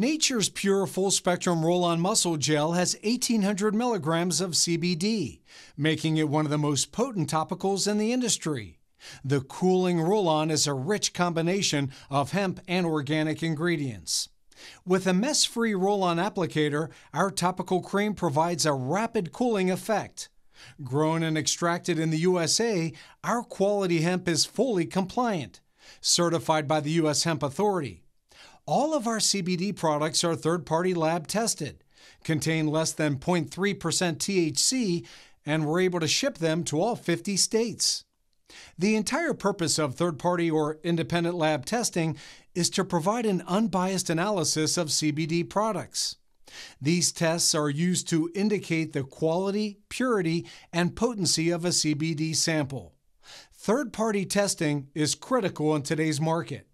Nature's Pure Full Spectrum Roll On Muscle Gel has 1,800 milligrams of CBD, making it one of the most potent topicals in the industry. The Cooling Roll On is a rich combination of hemp and organic ingredients. With a mess free roll on applicator, our topical cream provides a rapid cooling effect. Grown and extracted in the USA, our quality hemp is fully compliant, certified by the U.S. Hemp Authority. All of our CBD products are third party lab tested, contain less than 0.3% THC, and we're able to ship them to all 50 states. The entire purpose of third party or independent lab testing is to provide an unbiased analysis of CBD products. These tests are used to indicate the quality, purity, and potency of a CBD sample. Third party testing is critical in today's market.